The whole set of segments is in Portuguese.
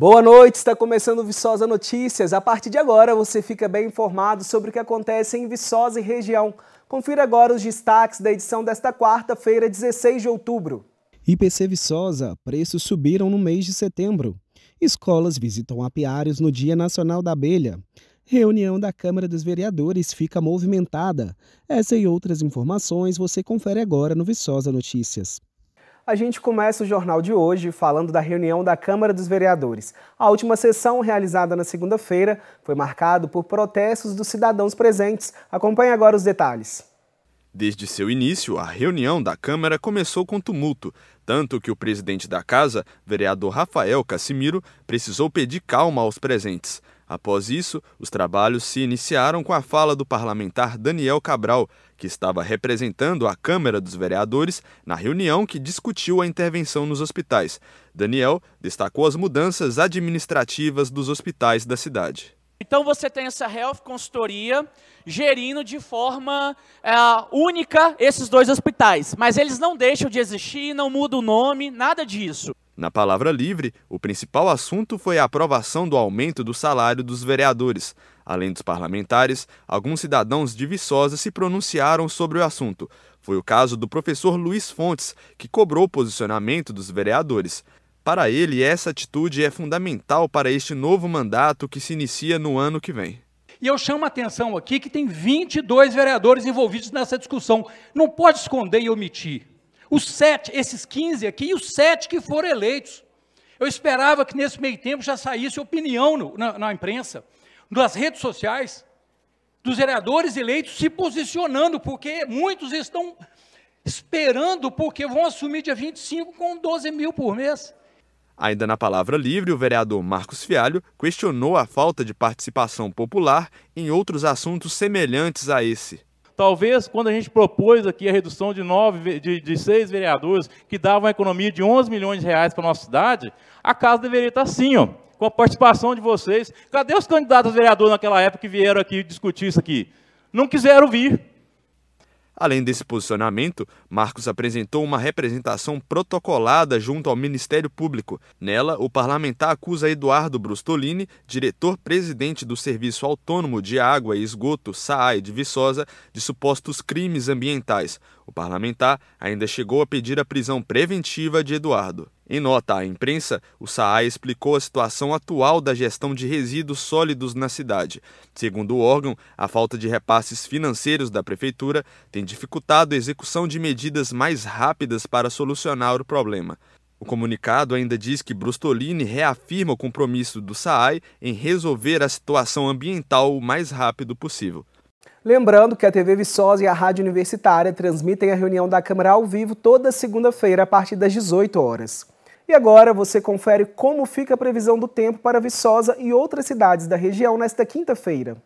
Boa noite, está começando o Viçosa Notícias. A partir de agora você fica bem informado sobre o que acontece em Viçosa e região. Confira agora os destaques da edição desta quarta-feira, 16 de outubro. IPC Viçosa, preços subiram no mês de setembro. Escolas visitam apiários no Dia Nacional da Abelha. Reunião da Câmara dos Vereadores fica movimentada. Essa e outras informações você confere agora no Viçosa Notícias. A gente começa o jornal de hoje falando da reunião da Câmara dos Vereadores. A última sessão, realizada na segunda-feira, foi marcada por protestos dos cidadãos presentes. Acompanhe agora os detalhes. Desde seu início, a reunião da Câmara começou com tumulto, tanto que o presidente da casa, vereador Rafael Cassimiro, precisou pedir calma aos presentes. Após isso, os trabalhos se iniciaram com a fala do parlamentar Daniel Cabral, que estava representando a Câmara dos Vereadores na reunião que discutiu a intervenção nos hospitais. Daniel destacou as mudanças administrativas dos hospitais da cidade. Então você tem essa health consultoria gerindo de forma é, única esses dois hospitais, mas eles não deixam de existir, não muda o nome, nada disso. Na palavra livre, o principal assunto foi a aprovação do aumento do salário dos vereadores. Além dos parlamentares, alguns cidadãos de Viçosa se pronunciaram sobre o assunto. Foi o caso do professor Luiz Fontes, que cobrou o posicionamento dos vereadores. Para ele, essa atitude é fundamental para este novo mandato que se inicia no ano que vem. E eu chamo a atenção aqui que tem 22 vereadores envolvidos nessa discussão. Não pode esconder e omitir. Os sete, esses 15 aqui, e os sete que foram eleitos. Eu esperava que nesse meio tempo já saísse opinião no, na, na imprensa, nas redes sociais, dos vereadores eleitos se posicionando, porque muitos estão esperando, porque vão assumir dia 25 com 12 mil por mês. Ainda na palavra livre, o vereador Marcos Fialho questionou a falta de participação popular em outros assuntos semelhantes a esse. Talvez quando a gente propôs aqui a redução de, nove, de, de seis vereadores, que dava uma economia de 11 milhões de reais para a nossa cidade, a casa deveria estar assim, ó, com a participação de vocês. Cadê os candidatos a vereador naquela época que vieram aqui discutir isso aqui? Não quiseram vir. Além desse posicionamento, Marcos apresentou uma representação protocolada junto ao Ministério Público. Nela, o parlamentar acusa Eduardo Brustolini, diretor-presidente do Serviço Autônomo de Água e Esgoto, SAAI de Viçosa, de supostos crimes ambientais. O parlamentar ainda chegou a pedir a prisão preventiva de Eduardo. Em nota à imprensa, o SAAI explicou a situação atual da gestão de resíduos sólidos na cidade. Segundo o órgão, a falta de repasses financeiros da prefeitura tem dificultado a execução de medidas mais rápidas para solucionar o problema. O comunicado ainda diz que Brustolini reafirma o compromisso do SAAI em resolver a situação ambiental o mais rápido possível. Lembrando que a TV Viçosa e a Rádio Universitária transmitem a reunião da Câmara ao vivo toda segunda-feira a partir das 18 horas. E agora você confere como fica a previsão do tempo para Viçosa e outras cidades da região nesta quinta-feira.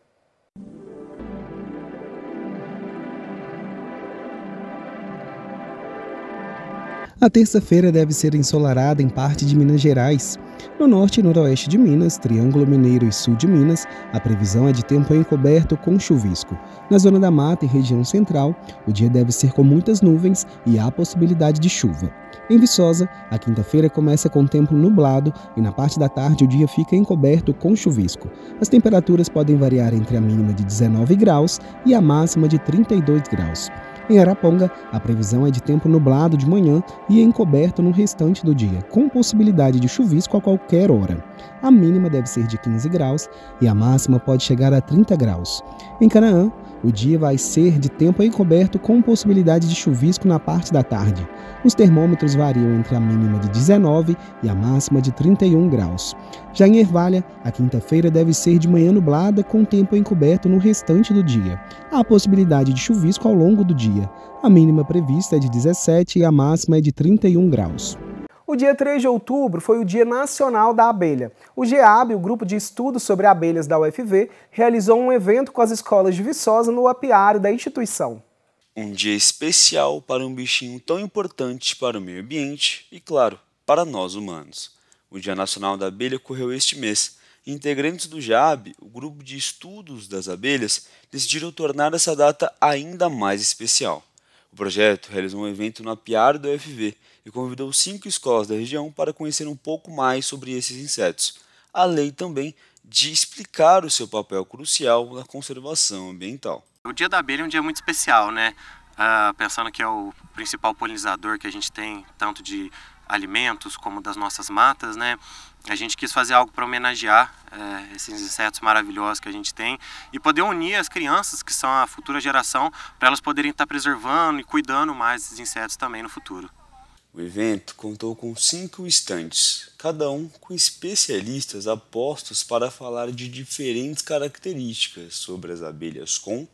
A terça-feira deve ser ensolarada em parte de Minas Gerais. No norte e noroeste de Minas, Triângulo Mineiro e sul de Minas, a previsão é de tempo encoberto com chuvisco. Na zona da mata e região central, o dia deve ser com muitas nuvens e há possibilidade de chuva. Em Viçosa, a quinta-feira começa com tempo nublado e na parte da tarde o dia fica encoberto com chuvisco. As temperaturas podem variar entre a mínima de 19 graus e a máxima de 32 graus. Em Araponga, a previsão é de tempo nublado de manhã e encoberto no restante do dia, com possibilidade de chuvisco a qualquer hora. A mínima deve ser de 15 graus e a máxima pode chegar a 30 graus. Em Canaã, o dia vai ser de tempo encoberto com possibilidade de chuvisco na parte da tarde. Os termômetros variam entre a mínima de 19 e a máxima de 31 graus. Já em Ervalha, a quinta-feira deve ser de manhã nublada com tempo encoberto no restante do dia. Há possibilidade de chuvisco ao longo do dia. A mínima prevista é de 17 e a máxima é de 31 graus. O dia 3 de outubro foi o Dia Nacional da Abelha. O GEAB, o Grupo de Estudos sobre Abelhas da UFV, realizou um evento com as escolas de Viçosa no apiário da instituição. Um dia especial para um bichinho tão importante para o meio ambiente e, claro, para nós humanos. O Dia Nacional da Abelha ocorreu este mês. Integrantes do GEAB, o Grupo de Estudos das Abelhas, decidiram tornar essa data ainda mais especial. O projeto realizou um evento na Piar da UFV e convidou cinco escolas da região para conhecer um pouco mais sobre esses insetos, além também de explicar o seu papel crucial na conservação ambiental. O Dia da Abelha é um dia muito especial, né? Uh, pensando que é o principal polinizador que a gente tem, tanto de alimentos, como das nossas matas, né? A gente quis fazer algo para homenagear é, esses insetos maravilhosos que a gente tem e poder unir as crianças, que são a futura geração, para elas poderem estar tá preservando e cuidando mais desses insetos também no futuro. O evento contou com cinco estantes, cada um com especialistas apostos para falar de diferentes características sobre as abelhas com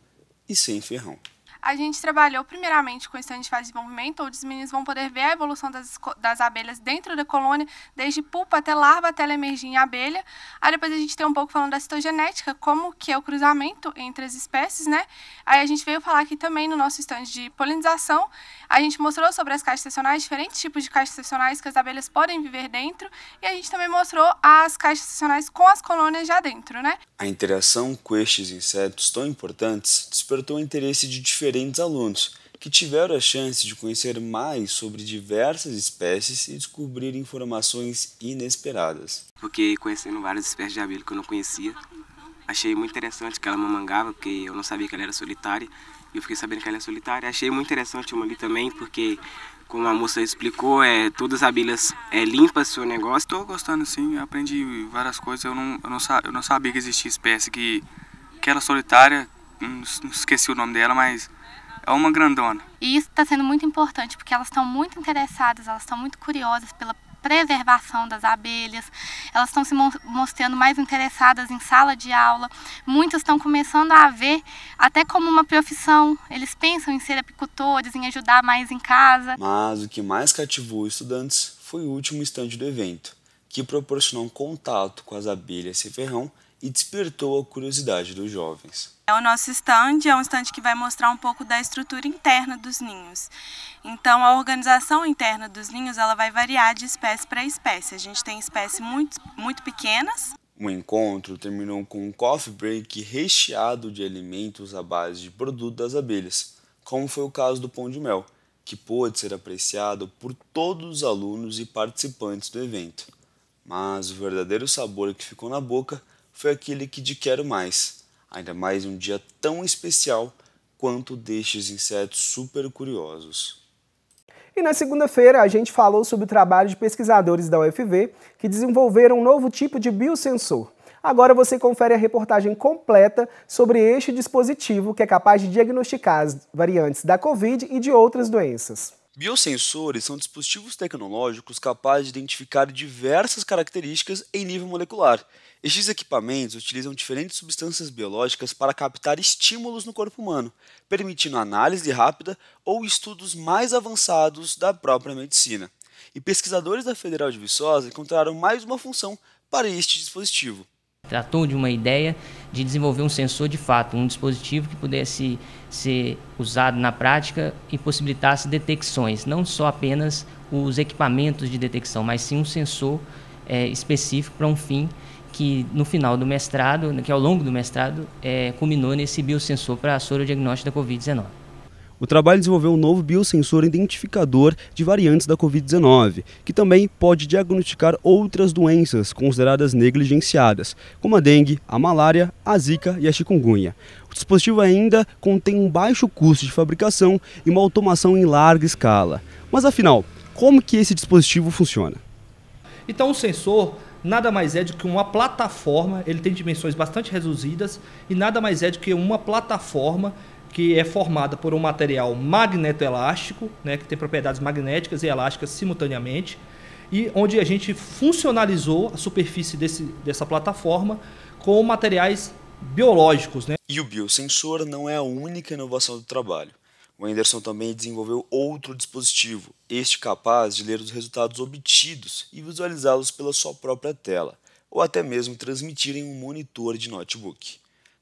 e sem ferrão a gente trabalhou primeiramente com estandes de fase de desenvolvimento, onde os meninos vão poder ver a evolução das, das abelhas dentro da colônia, desde pupa até larva, até ela emergir em abelha. Aí depois a gente tem um pouco falando da citogenética, como que é o cruzamento entre as espécies, né? Aí a gente veio falar aqui também no nosso stand de polinização, a gente mostrou sobre as caixas estacionais, diferentes tipos de caixas estacionais que as abelhas podem viver dentro, e a gente também mostrou as caixas estacionais com as colônias já dentro, né? A interação com estes insetos tão importantes despertou o interesse de diferentes diferentes alunos, que tiveram a chance de conhecer mais sobre diversas espécies e descobrir informações inesperadas. Fiquei conhecendo várias espécies de abelha que eu não conhecia. Achei muito interessante que ela mamangava, porque eu não sabia que ela era solitária. E eu fiquei sabendo que ela é solitária. Achei muito interessante uma ali também, porque como a moça explicou, é, todas as abelhas é, limpas seu negócio. Estou gostando sim, eu aprendi várias coisas. Eu não, eu não, eu não sabia que existia espécie que, que era solitária, não, não esqueci o nome dela, mas é uma grandona. E isso está sendo muito importante, porque elas estão muito interessadas, elas estão muito curiosas pela preservação das abelhas, elas estão se mostrando mais interessadas em sala de aula, muitas estão começando a ver até como uma profissão, eles pensam em ser apicultores, em ajudar mais em casa. Mas o que mais cativou os estudantes foi o último estande do evento, que proporcionou um contato com as abelhas e ferrão e despertou a curiosidade dos jovens. É o nosso stand, é um stand que vai mostrar um pouco da estrutura interna dos ninhos. Então, a organização interna dos ninhos ela vai variar de espécie para espécie. A gente tem espécies muito, muito pequenas. O encontro terminou com um coffee break recheado de alimentos à base de produtos das abelhas, como foi o caso do pão de mel, que pôde ser apreciado por todos os alunos e participantes do evento. Mas o verdadeiro sabor que ficou na boca foi aquele que te quero mais, ainda mais um dia tão especial quanto destes insetos super curiosos. E na segunda-feira a gente falou sobre o trabalho de pesquisadores da UFV que desenvolveram um novo tipo de biosensor. Agora você confere a reportagem completa sobre este dispositivo que é capaz de diagnosticar as variantes da Covid e de outras doenças. Biosensores são dispositivos tecnológicos capazes de identificar diversas características em nível molecular. Estes equipamentos utilizam diferentes substâncias biológicas para captar estímulos no corpo humano, permitindo análise rápida ou estudos mais avançados da própria medicina. E pesquisadores da Federal de Viçosa encontraram mais uma função para este dispositivo. Tratou de uma ideia de desenvolver um sensor de fato, um dispositivo que pudesse ser usado na prática e possibilitasse detecções, não só apenas os equipamentos de detecção, mas sim um sensor é, específico para um fim que no final do mestrado, que ao longo do mestrado, é, culminou nesse biosensor para a sorodiagnóstica da Covid-19. O trabalho desenvolveu um novo biosensor identificador de variantes da Covid-19, que também pode diagnosticar outras doenças consideradas negligenciadas, como a dengue, a malária, a zika e a chikungunya. O dispositivo ainda contém um baixo custo de fabricação e uma automação em larga escala. Mas afinal, como que esse dispositivo funciona? Então o sensor nada mais é do que uma plataforma, ele tem dimensões bastante reduzidas e nada mais é do que uma plataforma que é formada por um material magnetoelástico, né, que tem propriedades magnéticas e elásticas simultaneamente, e onde a gente funcionalizou a superfície desse, dessa plataforma com materiais biológicos. Né? E o biosensor não é a única inovação do trabalho. O Anderson também desenvolveu outro dispositivo, este capaz de ler os resultados obtidos e visualizá-los pela sua própria tela, ou até mesmo transmitir em um monitor de notebook.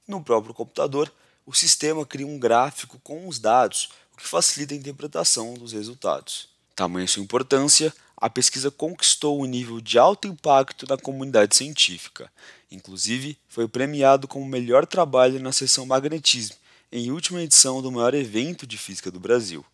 No próprio computador, o sistema cria um gráfico com os dados, o que facilita a interpretação dos resultados. Tamanha sua importância, a pesquisa conquistou um nível de alto impacto na comunidade científica. Inclusive, foi premiado como melhor trabalho na seção Magnetismo, em última edição do maior evento de física do Brasil.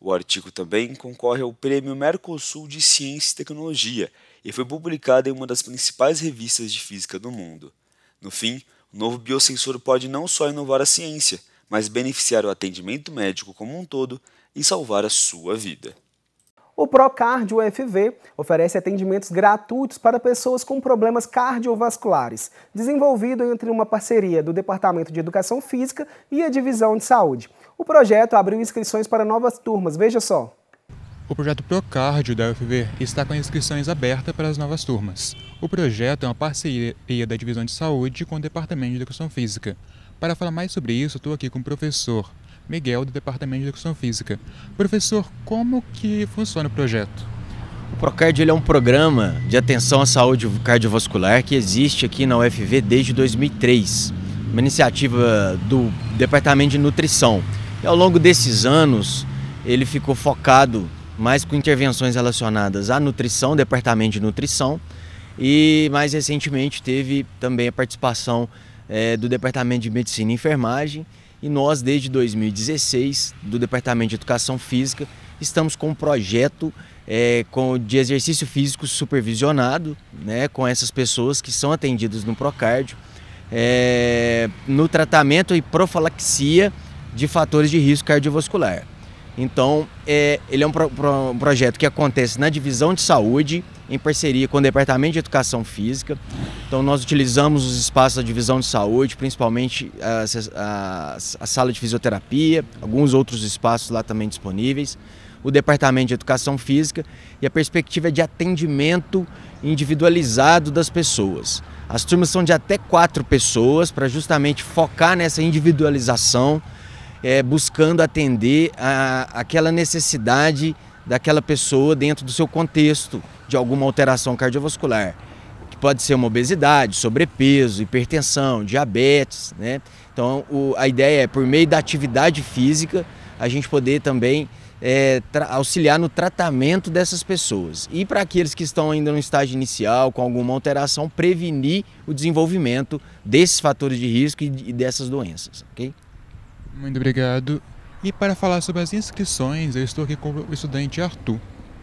O artigo também concorre ao Prêmio Mercosul de Ciência e Tecnologia e foi publicado em uma das principais revistas de física do mundo. No fim, o novo biosensor pode não só inovar a ciência, mas beneficiar o atendimento médico como um todo e salvar a sua vida. O Procard UFV oferece atendimentos gratuitos para pessoas com problemas cardiovasculares, desenvolvido entre uma parceria do Departamento de Educação Física e a Divisão de Saúde. O projeto abriu inscrições para novas turmas, veja só. O projeto Procárdio da UFV está com inscrições abertas para as novas turmas. O projeto é uma parceria da Divisão de Saúde com o Departamento de Educação Física. Para falar mais sobre isso, estou aqui com o professor Miguel, do Departamento de Educação Física. Professor, como que funciona o projeto? O Procard é um programa de atenção à saúde cardiovascular que existe aqui na UFV desde 2003. Uma iniciativa do Departamento de Nutrição. E ao longo desses anos, ele ficou focado mas com intervenções relacionadas à nutrição, departamento de nutrição, e mais recentemente teve também a participação é, do departamento de medicina e enfermagem, e nós desde 2016 do departamento de educação física estamos com um projeto é, com, de exercício físico supervisionado, né, com essas pessoas que são atendidas no Procárdio, é, no tratamento e profilaxia de fatores de risco cardiovascular. Então, é, ele é um, pro, pro, um, projeto que acontece na divisão de saúde, em parceria com o Departamento de Educação Física. Então, nós utilizamos os espaços da divisão de saúde, principalmente a, a, a sala de fisioterapia, alguns outros espaços lá também disponíveis, o Departamento de Educação Física e a perspectiva de atendimento individualizado das pessoas. As turmas são de até quatro pessoas para justamente focar nessa individualização é, buscando atender a, aquela necessidade daquela pessoa dentro do seu contexto de alguma alteração cardiovascular, que pode ser uma obesidade, sobrepeso, hipertensão, diabetes, né? Então o, a ideia é por meio da atividade física a gente poder também é, auxiliar no tratamento dessas pessoas e para aqueles que estão ainda no estágio inicial com alguma alteração prevenir o desenvolvimento desses fatores de risco e, e dessas doenças, ok? Muito obrigado. E para falar sobre as inscrições, eu estou aqui com o estudante Arthur.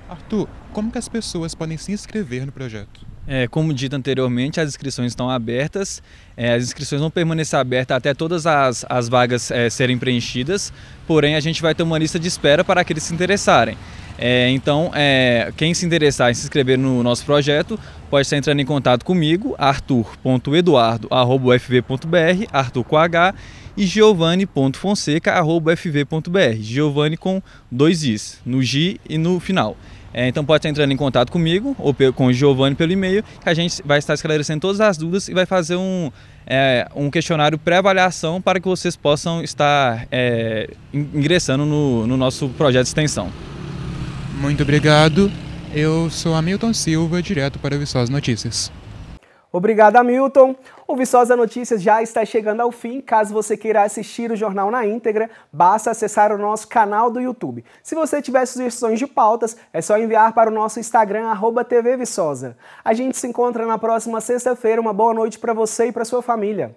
Arthur, como que as pessoas podem se inscrever no projeto? É, como dito anteriormente, as inscrições estão abertas. É, as inscrições vão permanecer abertas até todas as, as vagas é, serem preenchidas, porém a gente vai ter uma lista de espera para aqueles que se interessarem. É, então, é, quem se interessar em se inscrever no nosso projeto, pode estar entrando em contato comigo, arthur.eduardo.fv.br, arthur com H, e giovanni.fonseca.fv.br. Giovanni com dois Is, no G e no final. É, então pode estar entrando em contato comigo ou com o Giovanni pelo e-mail, que a gente vai estar esclarecendo todas as dúvidas e vai fazer um, é, um questionário pré-avaliação para que vocês possam estar é, ingressando no, no nosso projeto de extensão. Muito obrigado. Eu sou Hamilton Silva, direto para o Viçosa Notícias. Obrigado, Hamilton. O Viçosa Notícias já está chegando ao fim. Caso você queira assistir o jornal na íntegra, basta acessar o nosso canal do YouTube. Se você tiver sugestões de pautas, é só enviar para o nosso Instagram, @tvviçosa. A gente se encontra na próxima sexta-feira. Uma boa noite para você e para sua família.